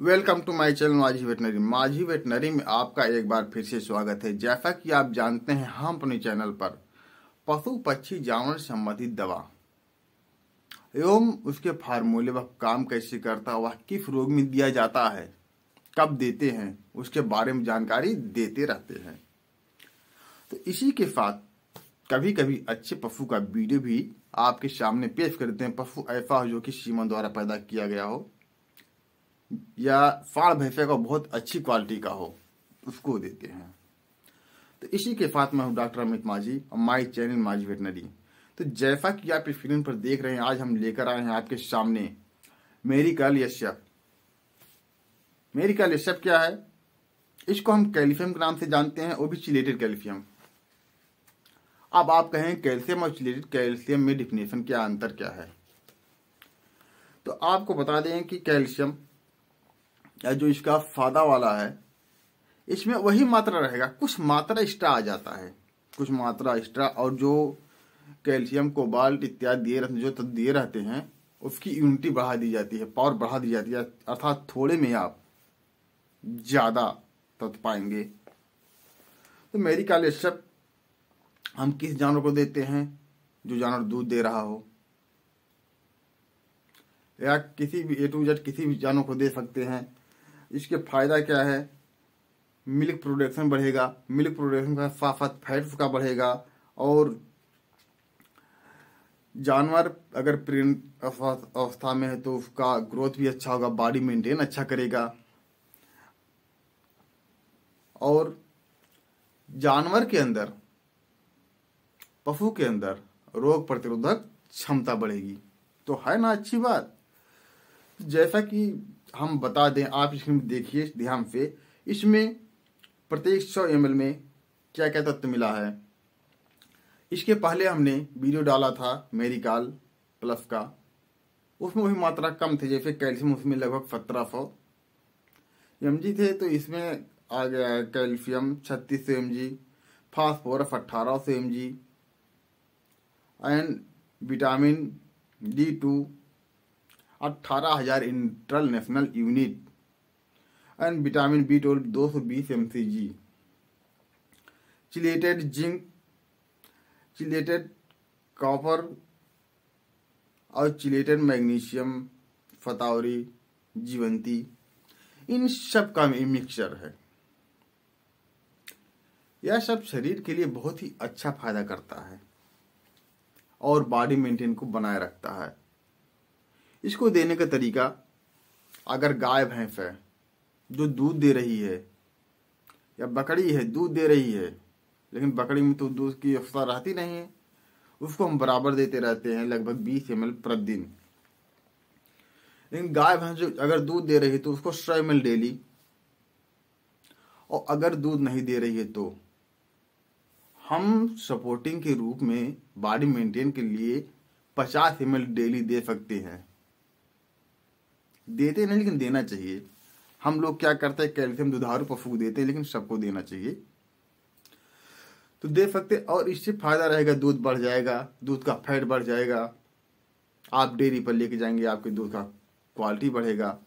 welcome to my channel Majhi veterinary Majhi veterinary में आपका एक बार फिर से स्वागत है जैसा कि आप जानते हैं हम अपने चैनल पर पशु पक्षी जानवर संबंधित दवा एवं उसके फार्मूले व काम कैसे करता वह किस रोग में दिया जाता है कब देते हैं उसके बारे में जानकारी देते रहते हैं तो इसी के साथ कभी कभी अच्छे पशु का वीडियो भी आपके सामने पेश करते हैं पशु ऐसा हो जो कि सीमा द्वारा पैदा किया गया हो या फाड़ भैंसे का बहुत अच्छी क्वालिटी का हो उसको देते हैं तो इसी के साथ मैं हूँ डॉक्टर अमित माझी और माई चैनल माझी वेटनरी तो जैसा कि आप इस फिल्म पर देख रहे हैं आज हम लेकर आए हैं आपके सामने मेरी कल यश्यप मेरी कल यश्यप क्या है इसको हम कैल्शियम के नाम से जानते हैं वो भी चिलेटेड कैल्शियम अब आप कहें कैल्शियम और चिलेटेड कैल्शियम में डिफिनेशन क्या अंतर क्या है तो आपको बता दें कि कैल्शियम या जो इसका फादा वाला है इसमें वही मात्रा रहेगा कुछ मात्रा एक्स्ट्रा आ जाता है कुछ मात्रा एक्स्ट्रा और जो कैल्शियम कोबाल्ट इत्यादि दिए जो तब दिए रहते हैं उसकी इम्यूनिटी बढ़ा दी जाती है पावर बढ़ा दी जाती है अर्थात थोड़े में आप ज़्यादा तत्व पाएंगे तो मेरी कालेश्यप हम किस जानवर को देते हैं जो जानवर दूध दे रहा हो या किसी भी ए टू जेड किसी भी जानवर को दे सकते हैं इसके फायदा क्या है मिल्क प्रोडक्शन बढ़ेगा मिल्क प्रोडक्शन का साथ साथ फैट्स का बढ़ेगा और जानवर अगर प्रेम अवस्था में है तो उसका ग्रोथ भी अच्छा होगा बॉडी मेंटेन अच्छा करेगा और जानवर के अंदर पशु के अंदर रोग प्रतिरोधक क्षमता बढ़ेगी तो है ना अच्छी बात जैसा कि हम बता दें आप इसमें में देखिए ध्यान से इसमें प्रत्येक सौ एम में क्या क्या तत्व मिला है इसके पहले हमने वीडियो डाला था मेरिकाल प्लस का उसमें वही मात्रा कम थी जैसे कैल्शियम उसमें लगभग सत्रह सौ एम थे तो इसमें आ गया है कैल्शियम छत्तीस सौ एम जी फास्फोरस अट्ठारह सौ M G and vitamin D two अट्ठारह हजार national unit and vitamin B twelve दो सौ बीस M C G chelated zinc chelated copper और चिलेटेड मैग्नीशियम फतावरी जीवंती इन सब का मिक्सचर है यह सब शरीर के लिए बहुत ही अच्छा फायदा करता है और बॉडी मेंटेन को बनाए रखता है इसको देने का तरीका अगर गाय भैंस है जो दूध दे रही है या बकरी है दूध दे रही है लेकिन बकरी में तो दूध की अफसा रहती नहीं है उसको हम बराबर देते रहते हैं लगभग बीस एम एल प्रतिदिन लेकिन गाय भैंस जो अगर दूध दे रही है तो उसको सौ एम डेली और अगर दूध नहीं दे रही है तो हम सपोर्टिंग के रूप में बॉडी मेंटेन के लिए पचास एम डेली दे सकते हैं देते नहीं लेकिन देना चाहिए हम लोग क्या करते हैं कैल्शियम दुधारू पशु देते हैं लेकिन सबको देना चाहिए तो दे सकते और इससे फायदा रहेगा दूध बढ़ जाएगा दूध का फैट बढ़ जाएगा आप डेयरी पर लेके जाएंगे आपके दूध का क्वालिटी बढ़ेगा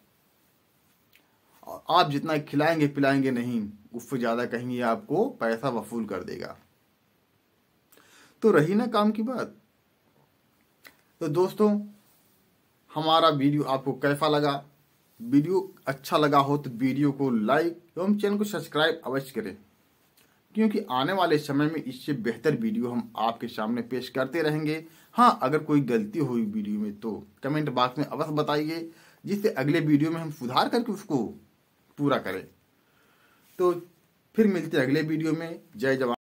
और आप जितना खिलाएंगे पिलाएंगे नहीं उससे ज़्यादा कहीं आपको पैसा वसूल कर देगा तो रही ना काम की बात तो दोस्तों हमारा वीडियो आपको कैसा लगा वीडियो अच्छा लगा हो तो वीडियो को लाइक एवं चैनल को सब्सक्राइब अवश्य करें क्योंकि आने वाले समय में इससे बेहतर वीडियो हम आपके सामने पेश करते रहेंगे हाँ अगर कोई गलती हुई वीडियो में तो कमेंट बॉक्स में अवश्य बताइए जिससे अगले वीडियो में हम सुधार करके उसको पूरा करें तो फिर मिलते हैं अगले वीडियो में जय जवान